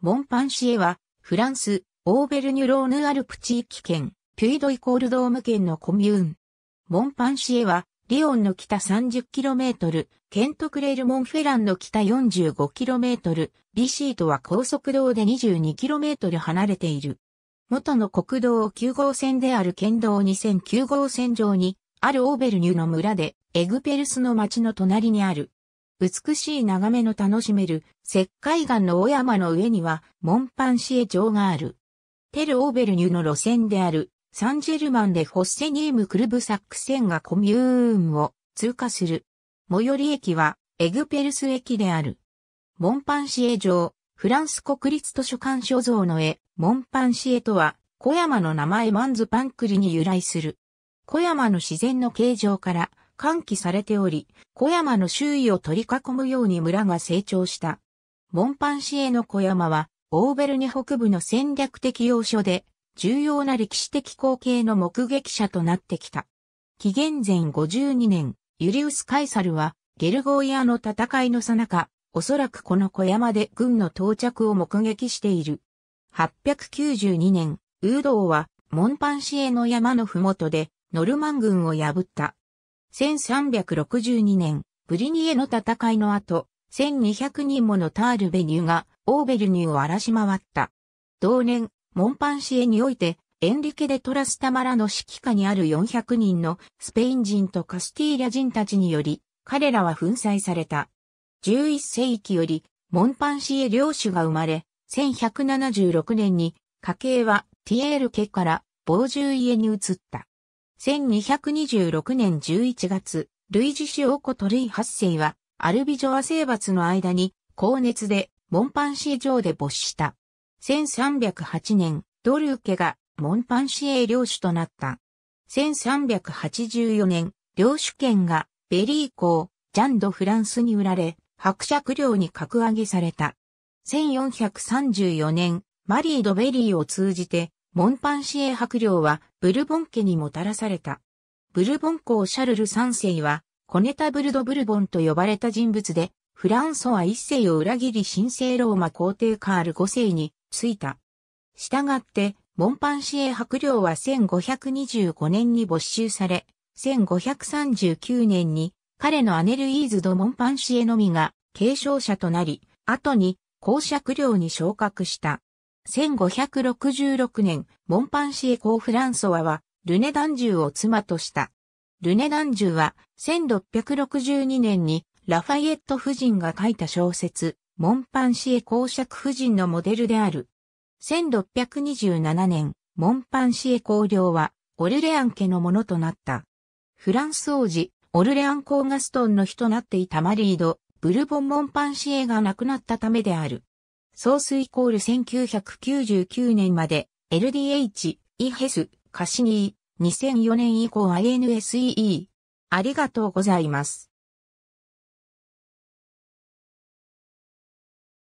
モンパンシエは、フランス、オーベルニュローヌアルプ地域圏、ピュイドイコールドーム圏のコミューン。モンパンシエは、リオンの北 30km、ケントクレールモンフェランの北 45km、ビシーとは高速道で 22km 離れている。元の国道9号線である県道2009号線上に、あるオーベルニュの村で、エグペルスの町の隣にある。美しい眺めの楽しめる石灰岩の小山の上にはモンパンシエ城がある。テル・オーベルニュの路線であるサンジェルマンでホッセニーム・クルブサック線がコミューンを通過する。最寄り駅はエグペルス駅である。モンパンシエ城、フランス国立図書館所蔵の絵、モンパンシエとは、小山の名前マンズパンクリに由来する。小山の自然の形状から、喚起されており、小山の周囲を取り囲むように村が成長した。モンパンシエの小山は、オーベルニ北部の戦略的要所で、重要な歴史的光景の目撃者となってきた。紀元前52年、ユリウス・カイサルは、ゲルゴイアの戦いのさなか、おそらくこの小山で軍の到着を目撃している。892年、ウード王は、モンパンシエの山のふもとで、ノルマン軍を破った。1362年、ブリニエの戦いの後、1200人ものタールベニューがオーベルニューを荒らし回った。同年、モンパンシエにおいて、エンリケ・デ・トラスタマラの指揮下にある400人のスペイン人とカスティーリャ人たちにより、彼らは粉砕された。11世紀より、モンパンシエ領主が生まれ、1176年に家系はティエール家から傍獣家に移った。1226年11月、類似種オコトルイ8世は、アルビジョア征伐の間に、高熱で、モンパンシー城で没した。1308年、ドルー家が、モンパンシエ領主となった。1384年、領主権が、ベリー公、ジャンド・フランスに売られ、伯爵領に格上げされた。1434年、マリー・ド・ベリーを通じて、モンパンシエ伯領はブルボン家にもたらされた。ブルボン公シャルル三世は、コネタブルド・ブルボンと呼ばれた人物で、フランソワ一世を裏切り神聖ローマ皇帝カール五世に着いた。したがって、モンパンシエ伯領は1525年に没収され、1539年に彼のアネルイーズ・ド・モンパンシエのみが継承者となり、後に公爵領に昇格した。1566年、モンパンシエ公フランソワは、ルネ・ダンジューを妻とした。ルネ・ダンジューは、1662年に、ラファイエット夫人が書いた小説、モンパンシエ公爵夫人のモデルである。1627年、モンパンシエ公領は、オルレアン家のものとなった。フランス王子、オルレアン公ガストンの日となっていたマリード、ブルボン・モンパンシエが亡くなったためである。ソースイコール1999年まで LDH、イヘス、カシニー、2004年以降 INSEE。ありがとうございます。